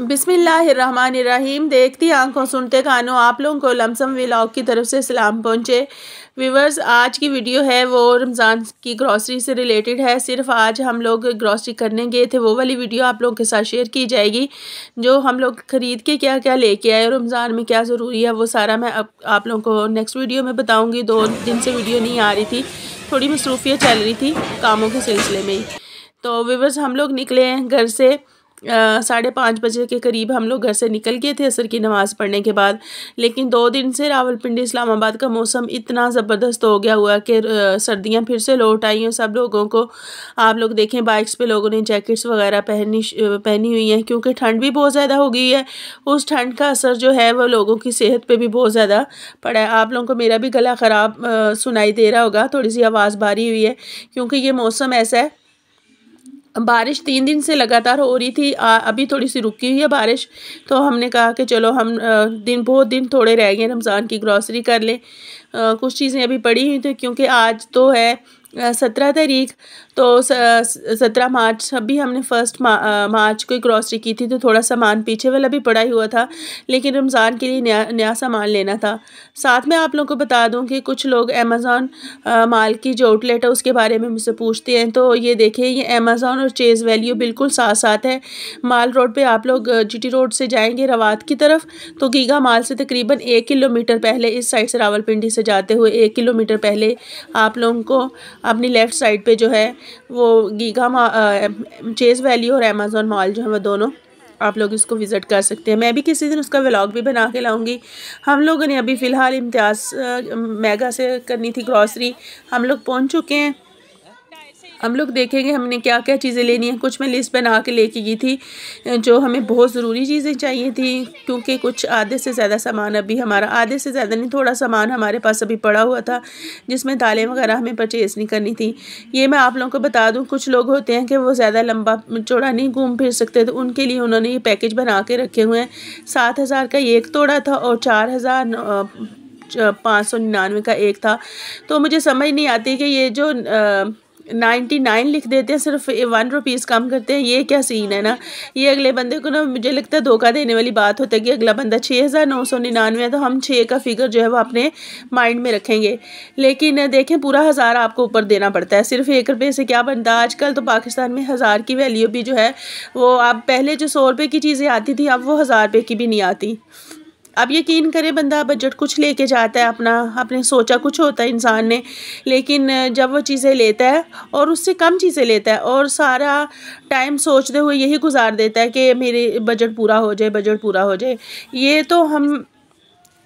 बिसमीम देखती आंखों सुनते कानों आप लोगों को लमसम व्लाग की तरफ से सलाम पहुँचे व्यूवर्स आज की वीडियो है वो रमज़ान की ग्रॉसरी से रिलेटेड है सिर्फ आज हम लोग ग्रॉसरी करने गए थे वो वाली वीडियो आप लोगों के साथ शेयर की जाएगी जो हम लोग ख़रीद के क्या क्या लेके आए रमज़ान में क्या ज़रूरी है वो सारा मैं अब आप लोगों को नेक्स्ट वीडियो में बताऊँगी दो दिन से वीडियो नहीं आ रही थी थोड़ी मसरूफियाँ चल रही थी कामों के सिलसिले में ही तो व्यूवर्स हम लोग निकले हैं घर से साढ़े पाँच बजे के करीब हम लोग घर से निकल गए थे असर की नमाज़ पढ़ने के बाद लेकिन दो दिन से रावलपिंडी इस्लामाबाद का मौसम इतना ज़बरदस्त हो गया हुआ कि सर्दियाँ फिर से लौट आई हैं सब लोगों को आप लोग देखें बाइक्स पे लोगों ने जैकेट्स वगैरह पहनी पहनी हुई हैं क्योंकि ठंड भी बहुत ज़्यादा हो गई है उस ठंड का असर जो है वह लोगों की सेहत पर भी बहुत ज़्यादा पड़ा है आप लोगों को मेरा भी गला ख़राब सुनाई दे रहा होगा थोड़ी सी आवाज़ भारी हुई है क्योंकि ये मौसम ऐसा है बारिश तीन दिन से लगातार हो रही थी आ, अभी थोड़ी सी रुकी हुई है बारिश तो हमने कहा कि चलो हम दिन बहुत दिन थोड़े रह गए रमज़ान की ग्रॉसरी कर लें कुछ चीज़ें अभी पड़ी हुई थी क्योंकि आज तो है सत्रह तारीख तो सत्रह मार्च अभी हमने फर्स्ट मा, मार्च को ग्रॉसरी की थी तो थोड़ा सामान पीछे वाला भी पड़ा ही हुआ था लेकिन रमज़ान के लिए नया नया सामान लेना था साथ में आप लोगों को बता दूं कि कुछ लोग अमेज़ोन माल की जो आउटलेट है उसके बारे में मुझसे पूछते हैं तो ये देखें ये अमेज़ोन और चेज़ वैल्यू बिल्कुल साथ साथ है माल रोड पर आप लोग जी रोड से जाएँगे रवात की तरफ तो गीगा माल से तकरीबन एक किलोमीटर पहले इस साइड से रावलपिंडी से जाते हुए एक किलोमीटर पहले आप लोगों को अपनी लेफ़्ट साइड पे जो है वो गीगा चेज वैली और अमेज़ोन मॉल जो है वो दोनों आप लोग इसको विज़िट कर सकते हैं मैं भी किसी दिन उसका व्लॉग भी बना के लाऊंगी हम लोगों ने अभी फ़िलहाल इम्तियाज़ मेगा से करनी थी ग्रॉसरी हम लोग पहुंच चुके हैं हम लोग देखेंगे हमने क्या क्या चीज़ें लेनी है कुछ मैं लिस्ट बना के लेके गई थी जो हमें बहुत ज़रूरी चीज़ें चाहिए थी क्योंकि कुछ आधे से ज़्यादा सामान अभी हमारा आधे से ज़्यादा नहीं थोड़ा सामान हमारे पास अभी पड़ा हुआ था जिसमें दालें वगैरह हमें परचेज़ नहीं करनी थी ये मैं आप लोगों को बता दूँ कुछ लोग होते हैं कि वो ज़्यादा लंबा चौड़ा नहीं घूम फिर सकते तो उनके लिए उन्होंने ये पैकेज बना के रखे हुए हैं सात हज़ार का एक तोड़ा था और चार हज़ार पाँच सौ निन्यानवे का एक था तो मुझे समझ नहीं आती कि ये जो आ, नाइन्टी नाइन लिख देते हैं सिर्फ वन रुपीज़ कम करते हैं ये क्या सीन है ना ये अगले बंदे को ना मुझे लगता है धोखा देने वाली बात होती है कि अगला बंदा छः हज़ार नौ सौ निन्यानवे है तो हम छः का फिगर जो है वो अपने माइंड में रखेंगे लेकिन देखें पूरा हज़ार आपको ऊपर देना पड़ता है सिर्फ एक रुपये से क्या बनता है आजकल तो पाकिस्तान में हज़ार की वैल्यू भी जो है वो आप पहले जो सौ रुपये की चीज़ें आती थी अब वो हज़ार रुपये की भी नहीं आती अब यकीन करें बंदा बजट कुछ लेके जाता है अपना अपने सोचा कुछ होता है इंसान ने लेकिन जब वो चीज़ें लेता है और उससे कम चीज़ें लेता है और सारा टाइम सोचते हुए यही गुजार देता है कि मेरे बजट पूरा हो जाए बजट पूरा हो जाए ये तो हम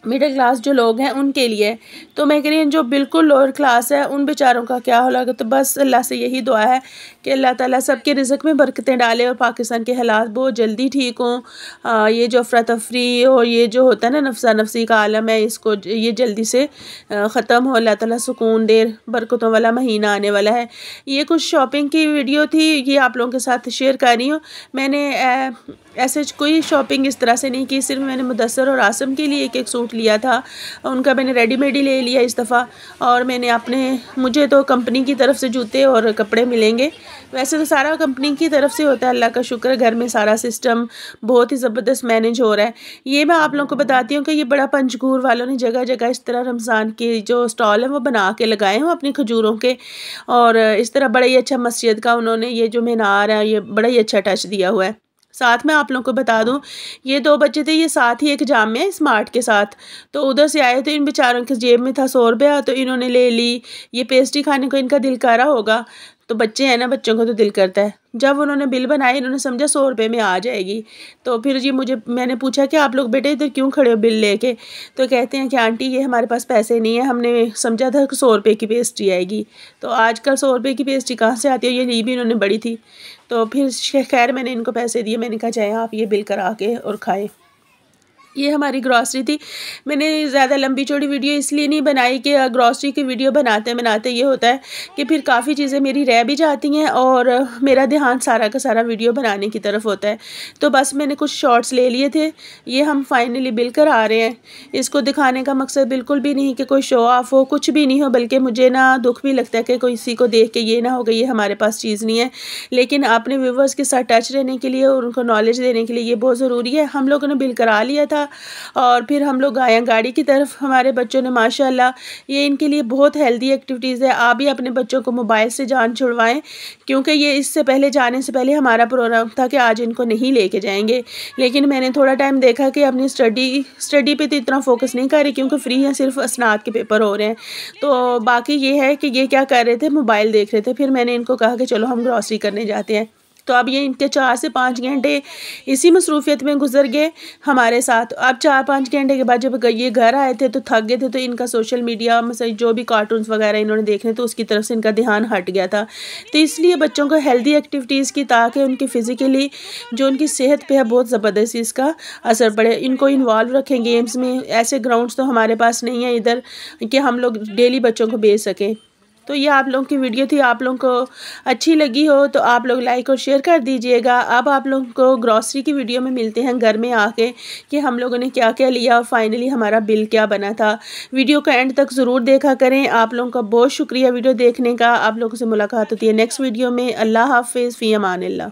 मिडिल क्लास जो लोग हैं उनके लिए तो मैं कह रही हूँ जो बिल्कुल लोअर क्लास है उन बेचारों का क्या हो लगा तो बस अल्लाह से यही दुआ है कि अल्लाह ताला सबके रिजक में बरकतें डाले और पाकिस्तान के हालात बहुत जल्दी ठीक हों ये जो अफरा तफरी और ये जो होता है ना नफसा नफसी का आलम है इसको ये जल्दी से ख़त्म हो अल्लाह ताला सुकून देर बरकतों वाला महीना आने वाला है ये कुछ शॉपिंग की वीडियो थी ये आप लोगों के साथ शेयर कर रही हूँ मैंने ऐसे कोई शॉपिंग इस तरह से नहीं की सिर्फ मैंने मुदसर और आसम के लिए एक एक सूट लिया था उनका मैंने रेडीमेड ही ले लिया इस दफ़ा और मैंने अपने मुझे तो कंपनी की तरफ से जूते और कपड़े मिलेंगे वैसे तो सारा कंपनी की तरफ से होता है अल्लाह का शुक्र घर में सारा सिस्टम बहुत ही ज़बरदस्त मैनेज हो रहा है ये मैं आप लोगों को बताती हूँ कि ये बड़ा पंचगूर वालों ने जगह जगह इस तरह रमज़ान के जो स्टॉल हैं वो बना के लगाए हों अपनी खजूरों के और इस तरह बड़ा ही अच्छा मस्जिद का उन्होंने ये जो मीनार है ये बड़ा ही अच्छा टच दिया हुआ है साथ में आप लोगों को बता दूं ये दो बच्चे थे ये साथ ही एक जाम में स्मार्ट के साथ तो उधर से आए तो इन बेचारों के जेब में था सौ रुपया तो इन्होंने ले ली ये पेस्ट्री खाने को इनका दिल करा होगा तो बच्चे हैं ना बच्चों को तो दिल करता है जब उन्होंने बिल बनाया इन्होंने समझा सौ रुपये में आ जाएगी तो फिर जी मुझे मैंने पूछा कि आप लोग बेटे इधर क्यों खड़े हो बिल लेके तो कहते हैं कि आंटी ये हमारे पास पैसे नहीं है हमने समझा था कि सौ रुपये की पेस्ट्री आएगी तो आजकल सौ रुपये की पेस्ट्री कहाँ से आती है ये ली भी इन्होंने बड़ी थी तो फिर खैर मैंने इनको पैसे दिए मैंने कहा चाहे आप ये बिल करा के और खाएँ ये हमारी ग्रॉसरी थी मैंने ज़्यादा लंबी चौड़ी वीडियो इसलिए नहीं बनाई कि ग्रॉसरी की वीडियो बनाते बनाते ये होता है कि फिर काफ़ी चीज़ें मेरी रह भी जाती हैं और मेरा ध्यान सारा का सारा वीडियो बनाने की तरफ होता है तो बस मैंने कुछ शॉर्ट्स ले लिए थे ये हम फाइनली बिल कर आ रहे हैं इसको दिखाने का मकसद बिल्कुल भी नहीं कि कोई शो ऑफ हो कुछ भी नहीं हो बल्कि मुझे ना दुख भी लगता है कि कोई इसी को देख के ये ना हो गई ये हमारे पास चीज़ नहीं है लेकिन अपने व्यूवर्स के साथ टच रहने के लिए और उनको नॉलेज देने के लिए ये बहुत ज़रूरी है हम लोगों ने बिल करा लिया था किया और फिर हम लोग गाय गाड़ी की तरफ हमारे बच्चों ने माशाल्लाह ये इनके लिए बहुत हेल्दी एक्टिविटीज़ है आप भी अपने बच्चों को मोबाइल से जान छुड़वाएँ क्योंकि ये इससे पहले जाने से पहले हमारा प्रोग्राम था कि आज इनको नहीं लेके जाएंगे लेकिन मैंने थोड़ा टाइम देखा कि अपनी स्टडी स्टडी पर तो इतना फोकस नहीं कर रही क्योंकि फ्री हैं सिर्फ स्नात के पेपर हो रहे हैं तो बाकी ये है कि ये क्या कर रहे थे मोबाइल देख रहे थे फिर मैंने इनको कहा कि चलो हम ग्रॉसरी करने जाते हैं तो अब ये इनके चार से पाँच घंटे इसी मसरूफियत में गुजर गए हमारे साथ अब चार पाँच घंटे के बाद जब ये घर आए थे तो थक गए थे तो इनका सोशल मीडिया से जो भी कार्टून वगैरह इन्होंने देखने तो उसकी तरफ से इनका ध्यान हट गया था तो इसलिए बच्चों को हेल्दी एक्टिविटीज़ की ताकि उनकी फ़िज़िकली जो उनकी सेहत पर है बहुत ज़बरदस्त इसका असर पड़े इनको इन्वॉल्व रखें गेम्स में ऐसे ग्राउंड्स तो हमारे पास नहीं है इधर कि हम लोग डेली बच्चों को भेज सकें तो ये आप लोगों की वीडियो थी आप लोगों को अच्छी लगी हो तो आप लोग लाइक और शेयर कर दीजिएगा अब आप लोगों को ग्रॉसरी की वीडियो में मिलते हैं घर में आके कि हम लोगों ने क्या क्या लिया और फाइनली हमारा बिल क्या बना था वीडियो का एंड तक ज़रूर देखा करें आप लोगों का बहुत शुक्रिया वीडियो देखने का आप लोगों से मुलाकात होती है नेक्स्ट वीडियो में अल्लाह हाफिज़ फ़ी अमान